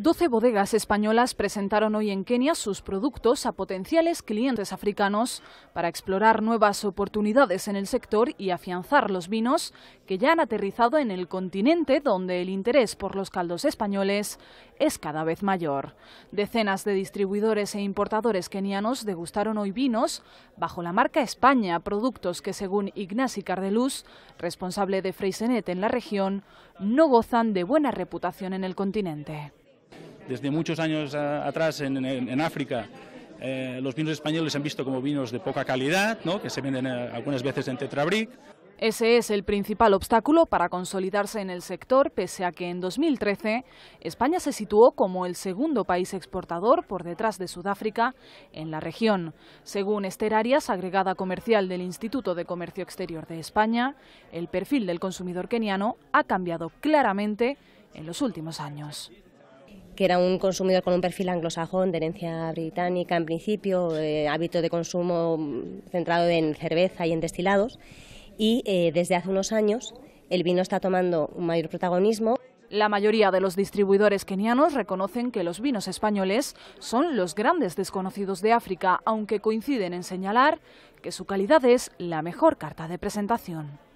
Doce bodegas españolas presentaron hoy en Kenia sus productos a potenciales clientes africanos para explorar nuevas oportunidades en el sector y afianzar los vinos que ya han aterrizado en el continente donde el interés por los caldos españoles es cada vez mayor. Decenas de distribuidores e importadores kenianos degustaron hoy vinos bajo la marca España, productos que según Ignasi Cardeluz, responsable de Freisenet en la región, no gozan de buena reputación en el continente. Desde muchos años atrás en, África, eh, los vinos españoles se han visto como vinos de poca calidad, que se venden eh, algunas veces en tetrabric. Ese es el principal obstáculo para consolidarse en el sector, pese a que en 2013 España se situó como el segundo país exportador por detrás de Sudáfrica en la región. Según Esther Arias, agregada comercial del Instituto de Comercio Exterior de España, el perfil del consumidor keniano ha cambiado claramente en los últimos años que era un consumidor con un perfil anglosajón, de herencia británica en principio, eh, hábito de consumo centrado en cerveza y en destilados. Y eh, desde hace unos años el vino está tomando un mayor protagonismo. La mayoría de los distribuidores kenianos reconocen que los vinos españoles son los grandes desconocidos de África, aunque coinciden en señalar que su calidad es la mejor carta de presentación.